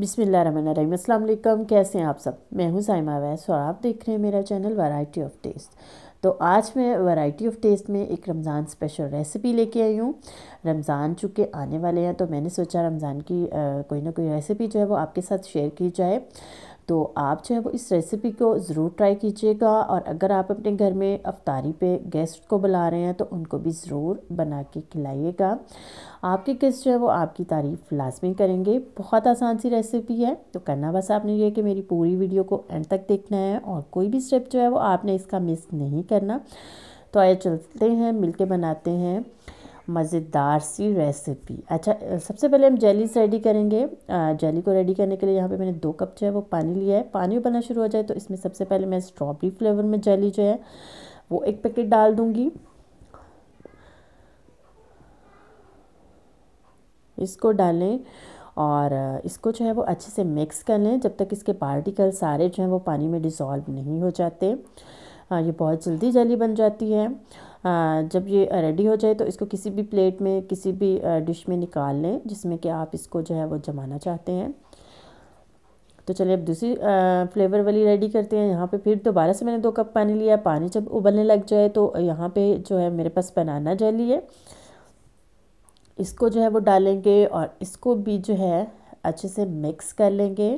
बिसमीम अल्लाम कैसे हैं आप सब मैं हूं साइमा वैस और आप देख रहे हैं मेरा चैनल वैरायटी ऑफ टेस्ट तो आज मैं वैरायटी ऑफ टेस्ट में एक रमज़ान स्पेशल रेसिपी लेके आई हूँ रमज़ान चूँकि आने वाले हैं तो मैंने सोचा रमज़ान की आ, कोई ना कोई रेसिपी जो है वो आपके साथ शेयर की जाए तो आप जो है वो इस रेसिपी को ज़रूर ट्राई कीजिएगा और अगर आप अपने घर में अफ्तारी पे गेस्ट को बुला रहे हैं तो उनको भी ज़रूर बना के खिलाइएगा आपके गेस्ट जो है वो आपकी तारीफ़ लाजमी करेंगे बहुत आसान सी रेसिपी है तो करना बस आपने ये कि मेरी पूरी वीडियो को एंड तक देखना है और कोई भी स्टेप जो है वो आपने इसका मिस नहीं करना तो आइए चलते हैं मिल बनाते हैं मज़ेदार सी रेसिपी अच्छा सबसे पहले हम जेलीस रेडी करेंगे जेली को रेडी करने के लिए यहाँ पे मैंने दो कप जो है वो पानी लिया है पानी उबलना शुरू हो जाए तो इसमें सबसे पहले मैं स्ट्रॉबेरी फ्लेवर में जेली जो है वो एक पैकेट डाल दूँगी इसको डालें और इसको जो है वो अच्छे से मिक्स कर लें जब तक इसके पार्टिकल सारे जो हैं वो पानी में डिज़ोल्व नहीं हो जाते ये बहुत जल्दी जली बन जाती है जब ये रेडी हो जाए तो इसको किसी भी प्लेट में किसी भी डिश में निकाल लें जिसमें कि आप इसको जो है वो जमाना चाहते हैं तो चलिए अब दूसरी फ्लेवर वाली रेडी करते हैं यहाँ पे फिर दोबारा से मैंने दो कप पानी लिया पानी जब उबलने लग जाए तो यहाँ पे जो है मेरे पास बनाना जली है इसको जो है वो डालेंगे और इसको भी जो है अच्छे से मिक्स कर लेंगे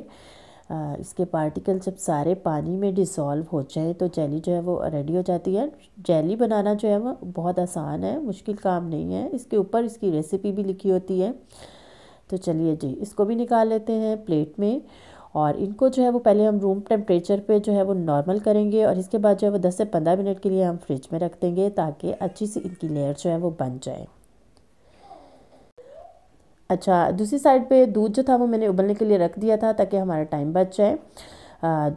इसके पार्टिकल जब सारे पानी में डिसॉल्व हो जाए तो जेली जो है वो रेडी हो जाती है जेली बनाना जो है वो बहुत आसान है मुश्किल काम नहीं है इसके ऊपर इसकी रेसिपी भी लिखी होती है तो चलिए जी इसको भी निकाल लेते हैं प्लेट में और इनको जो है वो पहले हम रूम टेम्परेचर पे जो है वो नॉर्मल करेंगे और इसके बाद जो है वो 10 से 15 मिनट के लिए हम फ्रिज में रख देंगे ताकि अच्छी सी इनकी लेयर जो है वो बन जाए अच्छा दूसरी साइड पे दूध जो था वो मैंने उबलने के लिए रख दिया था ताकि हमारा टाइम बच जाए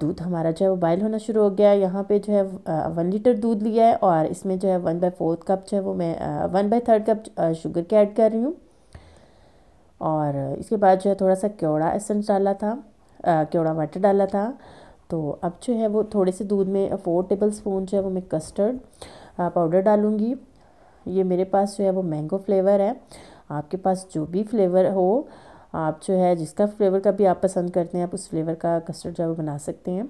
दूध हमारा जो है वो बॉयल होना शुरू हो गया यहाँ पे जो है वन लीटर दूध लिया है और इसमें जो है वन बाई फोर्थ कप जो है वो मैं one by third cup sugar के ऐड कर रही हूँ और इसके बाद जो है थोड़ा सा केवड़ा एसेंस डाला था केवड़ा वाटर डाला था तो अब जो है वो थोड़े से दूध में फोर टेबल स्पून जो है वो मैं कस्टर्ड पाउडर डालूँगी ये मेरे पास जो है वो मैंगो फ्लेवर है आपके पास जो भी फ्लेवर हो आप जो है जिसका फ्लेवर का भी आप पसंद करते हैं आप उस फ्लेवर का कस्टर्ड जो है बना सकते हैं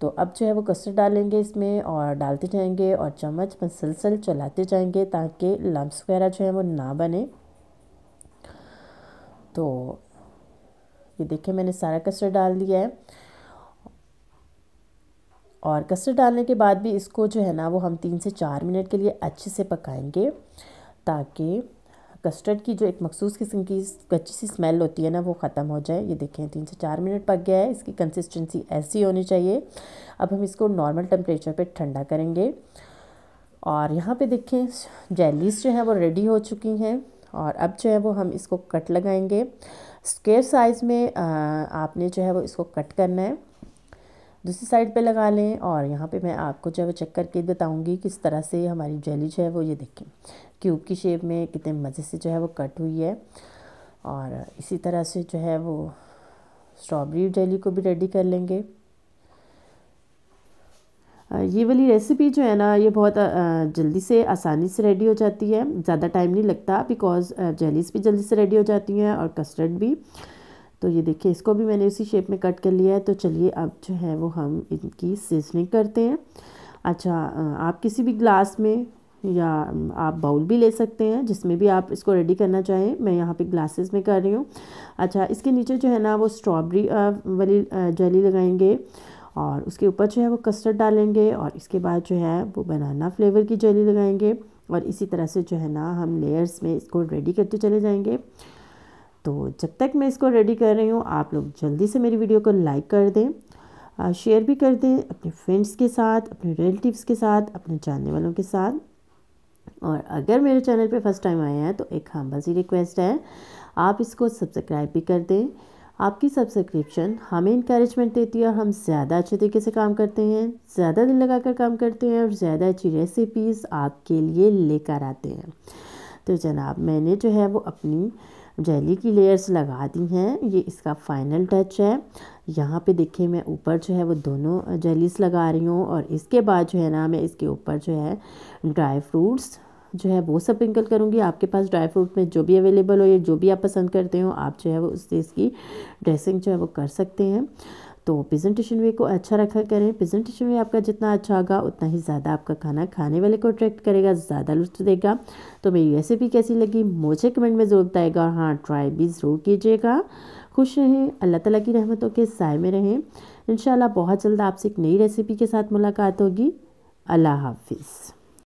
तो अब जो है वो कस्टर्ड डालेंगे इसमें और डालते जाएंगे और चम्मच मसलसल चलाते जाएंगे ताकि लम्ब वगैरह जो है वो ना बने तो ये देखिए मैंने सारा कस्टर्ड डाल दिया है और कस्टर्ड डालने के बाद भी इसको जो है ना वो हम तीन से चार मिनट के लिए अच्छे से पकाएंगे ताकि कस्टर्ड की जो एक मखसूस किस्म की कच्ची सी स्मेल होती है ना वो ख़त्म हो जाए ये देखें तीन से चार मिनट पक गया है इसकी कंसिस्टेंसी ऐसी होनी चाहिए अब हम इसको नॉर्मल टेम्परेचर पे ठंडा करेंगे और यहाँ पे देखें जेलीस जो है वो रेडी हो चुकी हैं और अब जो है वो हम इसको कट लगाएंगे स्केयर साइज़ में आपने जो है वो इसको कट करना है दूसरी साइड पे लगा लें और यहाँ पे मैं आपको जो है चेक करके बताऊँगी किस तरह से हमारी जेली जो है वो ये देखें क्यूब की शेप में कितने मज़े से जो है वो कट हुई है और इसी तरह से जो है वो स्ट्रॉबेरी जेली को भी रेडी कर लेंगे ये वाली रेसिपी जो है ना ये बहुत जल्दी से आसानी से रेडी हो जाती है ज़्यादा टाइम नहीं लगता बिकॉज जेलीस भी जल्दी से रेडी हो जाती हैं और कस्टर्ड भी तो ये देखिए इसको भी मैंने उसी शेप में कट कर लिया है तो चलिए अब जो है वो हम इनकी सीजनिंग करते हैं अच्छा आप किसी भी ग्लास में या आप बाउल भी ले सकते हैं जिसमें भी आप इसको रेडी करना चाहें मैं यहाँ पे ग्लासेस में कर रही हूँ अच्छा इसके नीचे जो है ना वो स्ट्रॉबेरी वाली जली लगाएंगे और उसके ऊपर जो है वो कस्टर्ड डालेंगे और इसके बाद जो है वो बनाना फ्लेवर की जली लगाएंगे और इसी तरह से जो है ना हम लेयर्स में इसको रेडी करते चले जाएँगे तो जब तक मैं इसको रेडी कर रही हूँ आप लोग जल्दी से मेरी वीडियो को लाइक कर दें शेयर भी कर दें अपने फ्रेंड्स के साथ अपने रिलेटिव्स के साथ अपने जानने वालों के साथ और अगर मेरे चैनल पे फर्स्ट टाइम आए हैं तो एक हम बसी रिक्वेस्ट है आप इसको सब्सक्राइब भी कर दें आपकी सब्सक्रिप्शन हमें इंक्रेजमेंट देती है और हम ज़्यादा अच्छे तरीके से काम करते हैं ज़्यादा दिल लगाकर काम करते हैं और ज़्यादा अच्छी रेसिपीज़ आपके लिए लेकर आते हैं तो जनाब मैंने जो है वो अपनी जेली की लेयर्स लगा दी हैं ये इसका फाइनल टच है यहाँ पे देखिए मैं ऊपर जो है वो दोनों जेलीस लगा रही हूँ और इसके बाद जो है ना मैं इसके ऊपर जो है ड्राई फ्रूट्स जो है वो पिंकल करूँगी आपके पास ड्राई फ्रूट में जो भी अवेलेबल हो या जो भी आप पसंद करते हो आप जो है वो उससे इसकी ड्रेसिंग जो है वो कर सकते हैं तो प्रेजेंटेशन वे को अच्छा रखा करें प्रेजेंटेशन वे आपका जितना अच्छा होगा उतना ही ज़्यादा आपका खाना खाने वाले को अट्रैक्ट करेगा ज़्यादा लुत्फ देगा तो मेरी रेसिपी कैसी लगी मुझे कमेंट में ज़रूर बताएगा और हाँ ट्राई भी ज़रूर कीजिएगा खुश रहें अल्लाह ताला की रहमतों के साय में रहें इन बहुत जल्द आपसे एक नई रेसिपी के साथ मुलाकात होगी अल्लाह हाफिज़